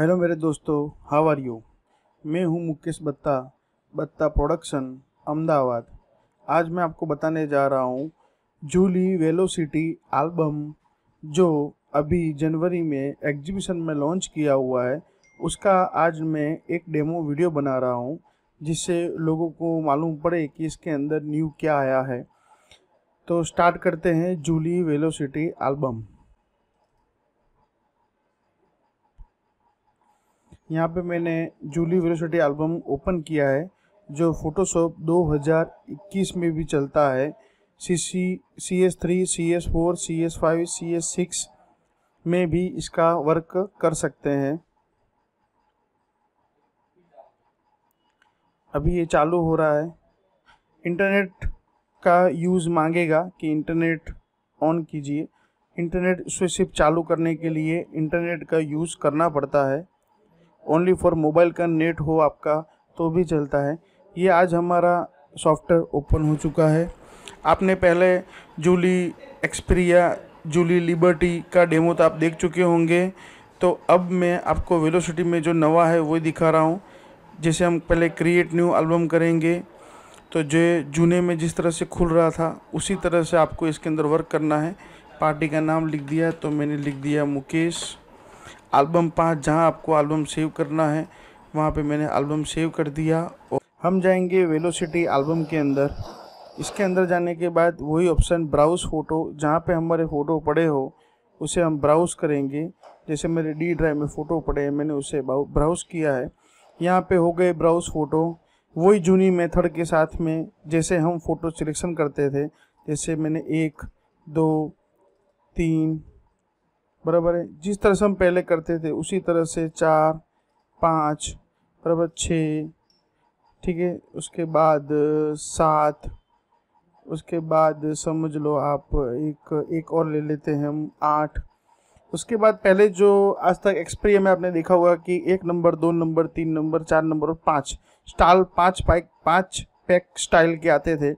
hello मेरे दोस्तों how are you मैं हूं मुकेश बत्ता बत्ता प्रोडक्शन अहमदाबाद आज मैं आपको बताने जा रहा हूं जूली वेलोसिटी एल्बम जो अभी जनवरी में एग्जीबिशन में लॉन्च किया हुआ है उसका आज मैं एक डेमो वीडियो बना रहा हूं जिससे लोगों को मालूम पड़े कि इसके अंदर न्यू क्या आया है तो स्टार्ट करते हैं जूली वेलोसिटी एल्बम यहाँ पे मैंने जूली यूनिवर्सिटी एल्बम ओपन किया है जो फोटोशॉप 2021 में भी चलता है C C C S three C S four C S five C S six में भी इसका वर्क कर सकते हैं अभी ये चालू हो रहा है इंटरनेट का यूज़ मांगेगा कि इंटरनेट ऑन कीजिए इंटरनेट स्विच चालू करने के लिए इंटरनेट का यूज़ करना पड़ता है ओनली फॉर मोबाइल का नेट हो आपका तो भी चलता है ये आज हमारा सॉफ्टवेयर ओपन हो चुका है आपने पहले जूली एक्सप्रिया जूली लिबर्टी का डेमो तो आप देख चुके होंगे तो अब मैं आपको वेलोसिटी में जो नवा है वो दिखा रहा हूँ जैसे हम पहले क्रिएट न्यू एल्बम करेंगे तो जो जूने में जिस तरह से खुल रहा था उसी तरह से आपको इसके अंदर वर्क करना है पार्टी का नाम लिख दिया तो मैंने लिख दिया मुकेश एल्बम पाँच जहाँ आपको एल्बम सेव करना है वहाँ पे मैंने एल्बम सेव कर दिया और हम जाएंगे वेलोसिटी एल्बम के अंदर इसके अंदर जाने के बाद वही ऑप्शन ब्राउज फ़ोटो जहाँ पे हमारे फ़ोटो पड़े हो उसे हम ब्राउज़ करेंगे जैसे मेरे डी ड्राइव में फ़ोटो पड़े हैं मैंने उसे ब्राउज़ किया है यहाँ पे हो गए ब्राउज़ फ़ोटो वही जूनी मेथड के साथ में जैसे हम फ़ोटो सिलेक्शन करते थे जैसे मैंने एक दो तीन बराबर है जिस तरह से हम पहले करते थे उसी तरह से चार पाँच बराबर छ ठीक है उसके बाद सात उसके बाद समझ लो आप एक एक और ले लेते हैं हम आठ उसके बाद पहले जो आज तक एक्सप्रिय में आपने देखा होगा कि एक नंबर दो नंबर तीन नंबर चार नंबर और पाँच स्टाल पाँच पैक पाँच पैक स्टाइल के आते थे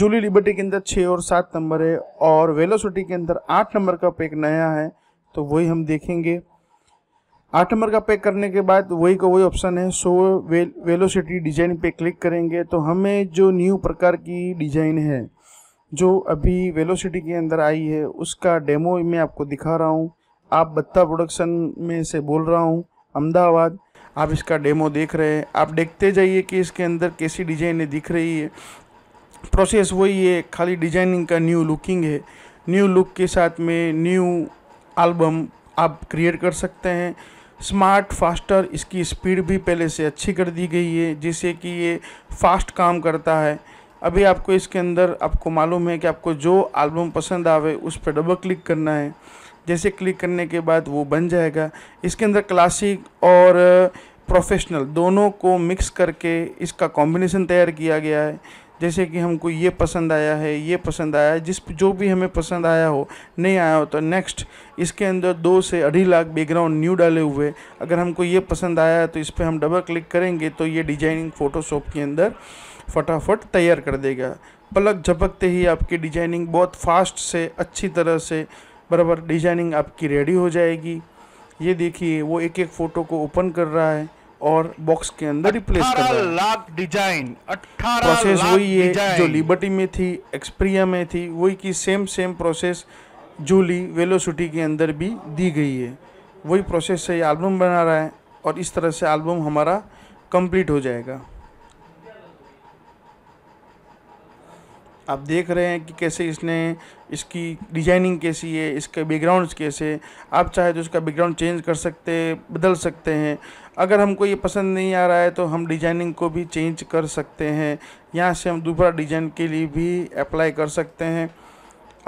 जूली लिबर्टी के अंदर छः और सात नंबर है और वेलोसिटी के अंदर आठ नंबर का पैक नया है तो वही हम देखेंगे आठ नंबर का पैक करने के बाद वही का वही ऑप्शन है सो वे, वेलोसिटी डिजाइन पे क्लिक करेंगे तो हमें जो न्यू प्रकार की डिजाइन है जो अभी वेलोसिटी के अंदर आई है उसका डेमो मैं आपको दिखा रहा हूँ आप बत्ता प्रोडक्शन में से बोल रहा हूँ अहमदाबाद आप इसका डेमो देख रहे हैं आप देखते जाइए कि इसके अंदर कैसी डिजाइने दिख रही है प्रोसेस वही है खाली डिजाइनिंग का न्यू लुकिंग है न्यू लुक के साथ में न्यू एल्बम आप क्रिएट कर सकते हैं स्मार्ट फास्टर इसकी स्पीड भी पहले से अच्छी कर दी गई है जिससे कि ये फास्ट काम करता है अभी आपको इसके अंदर आपको मालूम है कि आपको जो एल्बम पसंद आवे उस पर डबल क्लिक करना है जैसे क्लिक करने के बाद वो बन जाएगा इसके अंदर क्लासिक और प्रोफेशनल uh, दोनों को मिक्स करके इसका कॉम्बिनेशन तैयार किया गया है जैसे कि हमको ये पसंद आया है ये पसंद आया है जिस जो भी हमें पसंद आया हो नहीं आया हो तो नेक्स्ट इसके अंदर दो से अढ़ी लाख बैकग्राउंड न्यू डाले हुए अगर हमको ये पसंद आया है तो इस पर हम डबल क्लिक करेंगे तो ये डिजाइनिंग फ़ोटोशॉप के अंदर फटाफट तैयार कर देगा पलक झपकते ही आपकी डिजाइनिंग बहुत फास्ट से अच्छी तरह से बराबर डिजाइनिंग आपकी रेडी हो जाएगी ये देखिए वो एक एक फ़ोटो को ओपन कर रहा है और बॉक्स के अंदर रिप्लेस कर रहा है लाख डिजाइन प्रोसेस वही है जो लिबर्टी में थी एक्सप्रिया में थी वही की same same process Julie velocity के अंदर भी दी गई है वही प्रोसेस से ये एल्बम बना रहा है और इस तरह से एल्बम हमारा कंप्लीट हो जाएगा आप देख रहे हैं कि कैसे इसने इसकी डिजाइनिंग कैसी है इसके बैकग्राउंड्स कैसे आप चाहे तो इसका बैकग्राउंड चेंज कर सकते बदल सकते हैं अगर हमको ये पसंद नहीं आ रहा है तो हम डिजाइनिंग को भी चेंज कर सकते हैं यहाँ से हम दूसरा डिजाइन के लिए भी अप्लाई कर सकते हैं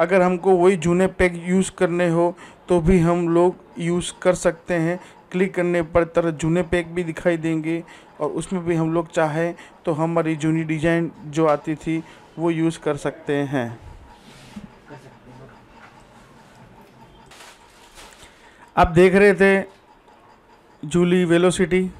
अगर हमको वही जूने पैक यूज़ करने हो तो भी हम लोग यूज़ कर सकते हैं क्लिक करने पर तरह जूने पैक भी दिखाई देंगे और उसमें भी हम लोग चाहें तो हमारी जूनी डिज़ाइन जो आती थी वो यूज़ कर सकते हैं आप देख रहे थे जूली वेलोसिटी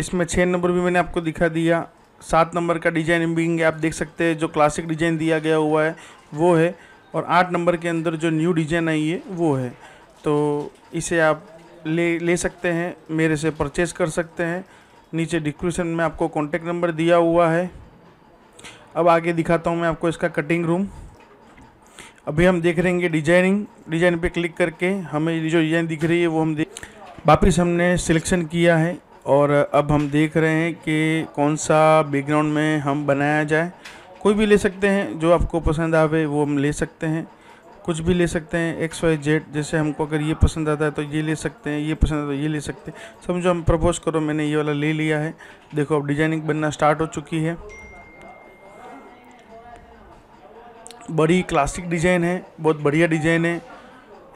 इसमें छः नंबर भी मैंने आपको दिखा दिया सात नंबर का डिजाइन बिंग आप देख सकते हैं जो क्लासिक डिजाइन दिया गया हुआ है वो है और आठ नंबर के अंदर जो न्यू डिजाइन आई है वो है तो इसे आप ले ले सकते हैं मेरे से परचेज़ कर सकते हैं नीचे डिस्क्रिप्शन में आपको कॉन्टेक्ट नंबर दिया हुआ है अब आगे दिखाता हूँ मैं आपको इसका कटिंग रूम अभी हम देख रहेंगे डिजाइनिंग डिजाइन पे क्लिक करके हमें जो डिजाइन दिख रही है वो हम दे वापस हमने सिलेक्शन किया है और अब हम देख रहे हैं कि कौन सा बैकग्राउंड में हम बनाया जाए कोई भी ले सकते हैं जो आपको पसंद आवे वो हम ले सकते हैं कुछ भी ले सकते हैं एक्स वाई जेड जैसे हमको अगर ये पसंद आता है तो ये ले सकते हैं ये पसंद आता है तो ये ले सकते हैं समझो हम प्रपोज करो मैंने ये वाला ले लिया है देखो अब डिजाइनिंग बनना स्टार्ट हो चुकी है बड़ी क्लासिक डिज़ाइन है बहुत बढ़िया डिज़ाइन है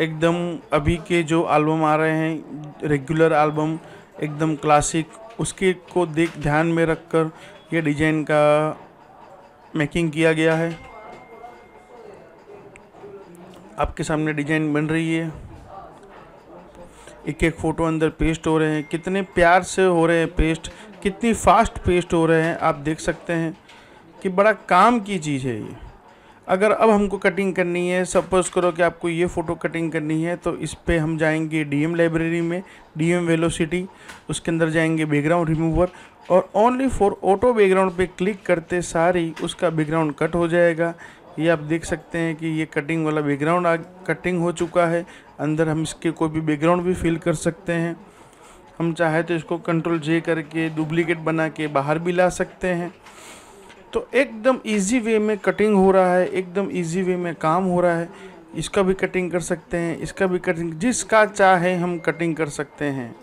एकदम अभी के जो एल्बम आ रहे हैं रेगुलर एल्बम एकदम क्लासिक उसके को देख ध्यान में रखकर ये डिज़ाइन का मेकिंग किया गया है आपके सामने डिज़ाइन बन रही है एक एक फ़ोटो अंदर पेस्ट हो रहे हैं कितने प्यार से हो रहे हैं पेस्ट कितनी फास्ट पेस्ट हो रहे हैं आप देख सकते हैं कि बड़ा काम की चीज़ है ये अगर अब हमको कटिंग करनी है सपोज़ करो कि आपको ये फ़ोटो कटिंग करनी है तो इस पर हम जाएंगे डीएम लाइब्रेरी में डीएम वेलोसिटी उसके अंदर जाएंगे बैकग्राउंड रिमूवर और ओनली फॉर ऑटो बैकग्राउंड पे क्लिक करते सारे ही उसका बैकग्राउंड कट हो जाएगा ये आप देख सकते हैं कि ये कटिंग वाला बैकग्राउंड कटिंग हो चुका है अंदर हम इसके कोई भी बैकग्राउंड भी फिल कर सकते हैं हम चाहे तो इसको कंट्रोल जे करके डुप्लीकेट बना के बाहर भी ला सकते हैं तो एकदम इजी वे में कटिंग हो रहा है एकदम इजी वे में काम हो रहा है इसका भी कटिंग कर सकते हैं इसका भी कटिंग जिसका चाहे हम कटिंग कर सकते हैं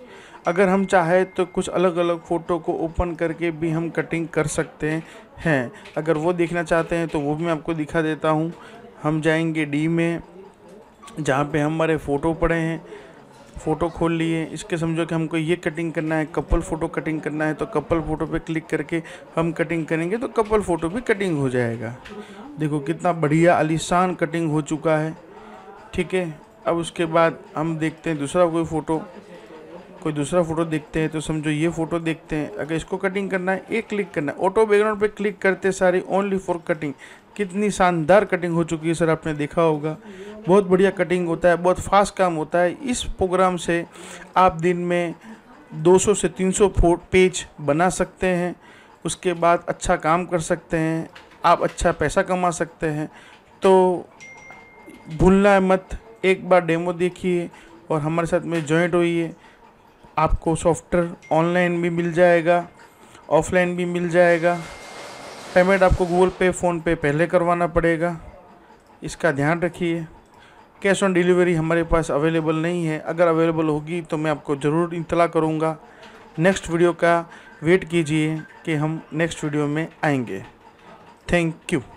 अगर हम चाहे तो कुछ अलग अलग फ़ोटो को ओपन करके भी हम कटिंग कर सकते हैं अगर वो देखना चाहते हैं तो वो भी मैं आपको दिखा देता हूँ हम जाएंगे डी में जहाँ पे हमारे फ़ोटो पड़े हैं फ़ोटो खोल लिए इसके समझो कि हमको ये कटिंग करना है कपल फ़ोटो कटिंग करना है तो कपल फ़ोटो पे क्लिक करके हम कटिंग करेंगे तो कपल फ़ोटो भी कटिंग हो जाएगा देखो कितना बढ़िया आलीशान कटिंग हो चुका है ठीक है अब उसके बाद हम देखते हैं दूसरा कोई फ़ोटो कोई दूसरा फोटो देखते हैं तो समझो ये फोटो देखते हैं अगर इसको कटिंग करना है एक क्लिक करना है ऑटो बैकग्राउंड पे क्लिक करते सारी ओनली फॉर कटिंग कितनी शानदार कटिंग हो चुकी है सर आपने देखा होगा बहुत बढ़िया कटिंग होता है बहुत फास्ट काम होता है इस प्रोग्राम से आप दिन में 200 से 300 फोट पेज बना सकते हैं उसके बाद अच्छा काम कर सकते हैं आप अच्छा पैसा कमा सकते हैं तो भूलना मत एक बार डेमो देखिए और हमारे साथ में ज्वाइंट होइए आपको सॉफ्टवेयर ऑनलाइन भी मिल जाएगा ऑफलाइन भी मिल जाएगा पेमेंट आपको गूगल पे फ़ोनपे पहले करवाना पड़ेगा इसका ध्यान रखिए कैश ऑन डिलीवरी हमारे पास अवेलेबल नहीं है अगर अवेलेबल होगी तो मैं आपको ज़रूर इतला करूँगा नेक्स्ट वीडियो का वेट कीजिए कि हम नेक्स्ट वीडियो में आएंगे थैंक यू